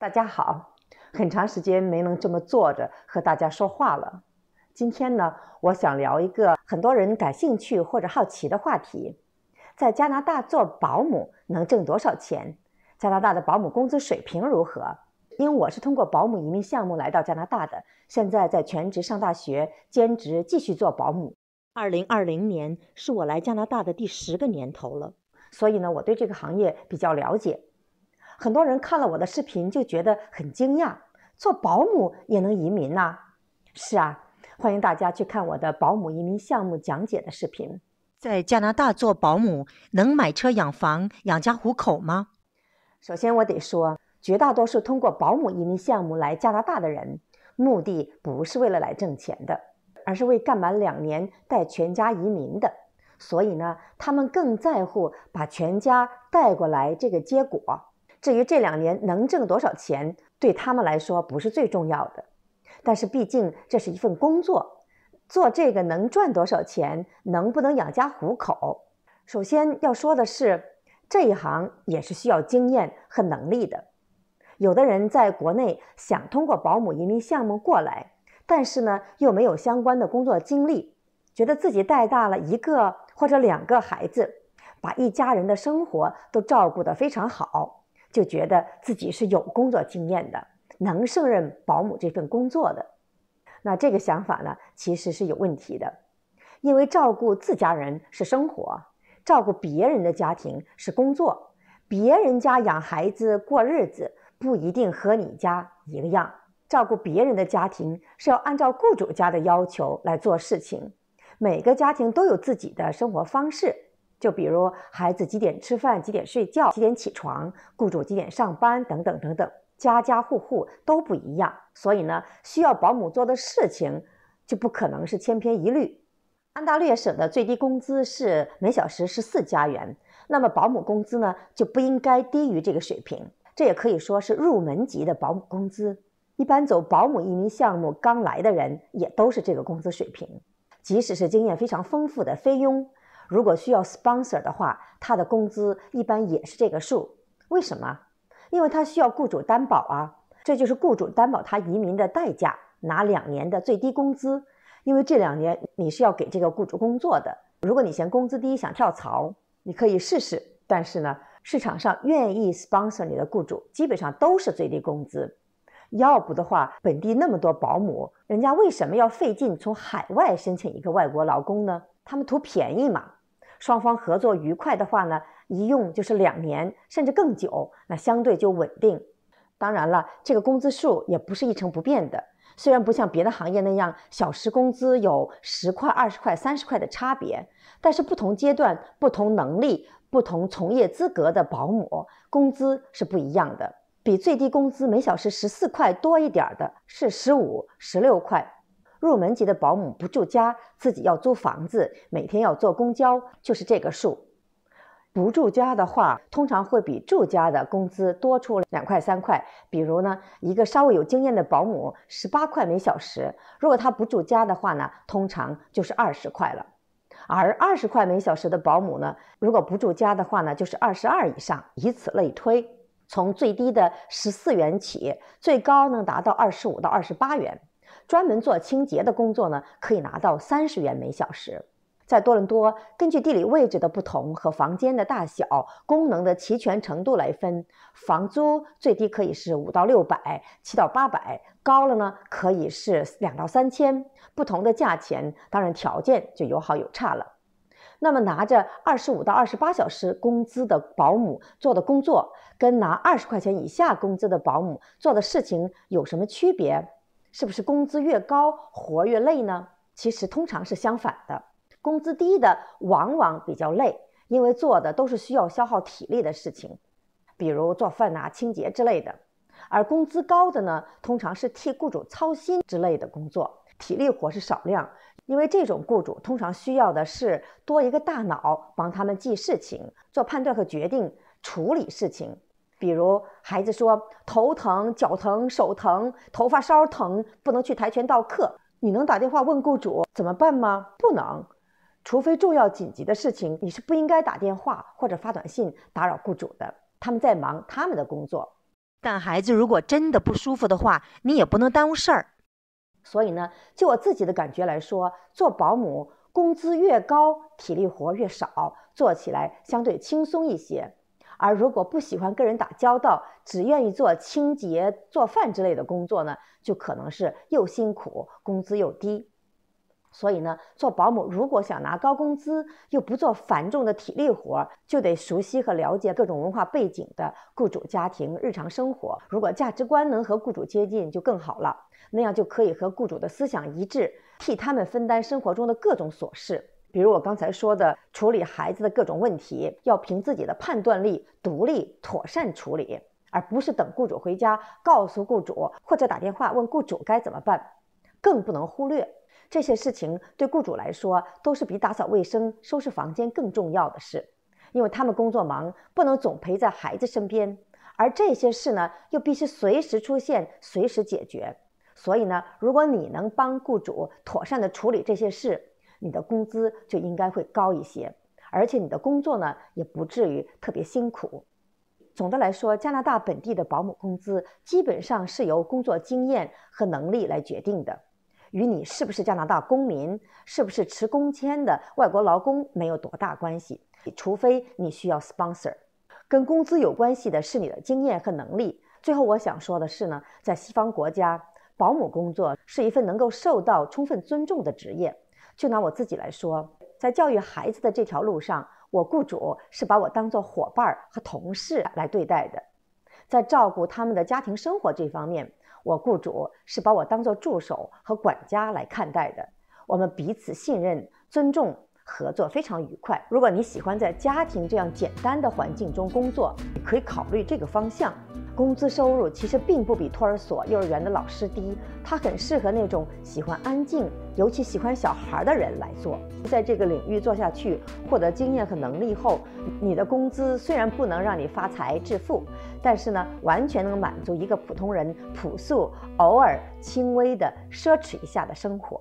大家好，很长时间没能这么坐着和大家说话了。今天呢，我想聊一个很多人感兴趣或者好奇的话题：在加拿大做保姆能挣多少钱？加拿大的保姆工资水平如何？因为我是通过保姆移民项目来到加拿大的，现在在全职上大学，兼职继续做保姆。二零二零年是我来加拿大的第十个年头了，所以呢，我对这个行业比较了解。很多人看了我的视频就觉得很惊讶：做保姆也能移民呐？是啊，欢迎大家去看我的保姆移民项目讲解的视频。在加拿大做保姆能买车、养房、养家糊口吗？首先，我得说，绝大多数通过保姆移民项目来加拿大的人，目的不是为了来挣钱的，而是为干满两年带全家移民的。所以呢，他们更在乎把全家带过来这个结果。至于这两年能挣多少钱，对他们来说不是最重要的。但是毕竟这是一份工作，做这个能赚多少钱，能不能养家糊口？首先要说的是，这一行也是需要经验和能力的。有的人在国内想通过保姆移民项目过来，但是呢又没有相关的工作经历，觉得自己带大了一个或者两个孩子，把一家人的生活都照顾得非常好。就觉得自己是有工作经验的，能胜任保姆这份工作的。那这个想法呢，其实是有问题的，因为照顾自家人是生活，照顾别人的家庭是工作。别人家养孩子过日子不一定和你家一个样，照顾别人的家庭是要按照雇主家的要求来做事情。每个家庭都有自己的生活方式。就比如孩子几点吃饭、几点睡觉、几点起床，雇主几点上班等等等等，家家户户都不一样，所以呢，需要保姆做的事情就不可能是千篇一律。安大略省的最低工资是每小时十四加元，那么保姆工资呢就不应该低于这个水平，这也可以说是入门级的保姆工资。一般走保姆移民项目刚来的人也都是这个工资水平，即使是经验非常丰富的菲佣。如果需要 sponsor 的话，他的工资一般也是这个数。为什么？因为他需要雇主担保啊。这就是雇主担保他移民的代价，拿两年的最低工资。因为这两年你是要给这个雇主工作的。如果你嫌工资低想跳槽，你可以试试。但是呢，市场上愿意 sponsor 你的雇主基本上都是最低工资。要不的话，本地那么多保姆，人家为什么要费劲从海外申请一个外国劳工呢？他们图便宜嘛。双方合作愉快的话呢，一用就是两年甚至更久，那相对就稳定。当然了，这个工资数也不是一成不变的。虽然不像别的行业那样，小时工资有十块、二十块、三十块的差别，但是不同阶段、不同能力、不同从业资格的保姆工资是不一样的。比最低工资每小时十四块多一点的是十五、十六块。入门级的保姆不住家，自己要租房子，每天要坐公交，就是这个数。不住家的话，通常会比住家的工资多出两块三块。比如呢，一个稍微有经验的保姆十八块每小时，如果他不住家的话呢，通常就是二十块了。而二十块每小时的保姆呢，如果不住家的话呢，就是二十二以上，以此类推，从最低的十四元起，最高能达到二十五到二十八元。专门做清洁的工作呢，可以拿到三十元每小时。在多伦多，根据地理位置的不同和房间的大小、功能的齐全程度来分，房租最低可以是五到六百，七到八百，高了呢可以是两到三千。不同的价钱，当然条件就有好有差了。那么，拿着二十五到二十八小时工资的保姆做的工作，跟拿二十块钱以下工资的保姆做的事情有什么区别？是不是工资越高活越累呢？其实通常是相反的，工资低的往往比较累，因为做的都是需要消耗体力的事情，比如做饭呐、清洁之类的。而工资高的呢，通常是替雇主操心之类的工作，体力活是少量，因为这种雇主通常需要的是多一个大脑帮他们记事情、做判断和决定、处理事情。比如孩子说头疼、脚疼、手疼、头发梢疼，不能去跆拳道课，你能打电话问雇主怎么办吗？不能，除非重要紧急的事情，你是不应该打电话或者发短信打扰雇主的，他们在忙他们的工作。但孩子如果真的不舒服的话，你也不能耽误事儿。所以呢，就我自己的感觉来说，做保姆工资越高，体力活越少，做起来相对轻松一些。而如果不喜欢跟人打交道，只愿意做清洁、做饭之类的工作呢，就可能是又辛苦、工资又低。所以呢，做保姆如果想拿高工资，又不做繁重的体力活，就得熟悉和了解各种文化背景的雇主家庭日常生活。如果价值观能和雇主接近，就更好了，那样就可以和雇主的思想一致，替他们分担生活中的各种琐事。比如我刚才说的，处理孩子的各种问题，要凭自己的判断力独立妥善处理，而不是等雇主回家告诉雇主，或者打电话问雇主该怎么办。更不能忽略这些事情，对雇主来说都是比打扫卫生、收拾房间更重要的事，因为他们工作忙，不能总陪在孩子身边，而这些事呢，又必须随时出现、随时解决。所以呢，如果你能帮雇主妥善的处理这些事，你的工资就应该会高一些，而且你的工作呢也不至于特别辛苦。总的来说，加拿大本地的保姆工资基本上是由工作经验和能力来决定的，与你是不是加拿大公民、是不是持工签的外国劳工没有多大关系，除非你需要 sponsor。跟工资有关系的是你的经验和能力。最后，我想说的是呢，在西方国家，保姆工作是一份能够受到充分尊重的职业。就拿我自己来说，在教育孩子的这条路上，我雇主是把我当做伙伴和同事来对待的；在照顾他们的家庭生活这方面，我雇主是把我当做助手和管家来看待的。我们彼此信任、尊重、合作，非常愉快。如果你喜欢在家庭这样简单的环境中工作，可以考虑这个方向。工资收入其实并不比托儿所、幼儿园的老师低，它很适合那种喜欢安静，尤其喜欢小孩的人来做。在这个领域做下去，获得经验和能力后，你的工资虽然不能让你发财致富，但是呢，完全能满足一个普通人朴素、偶尔轻微的奢侈一下的生活。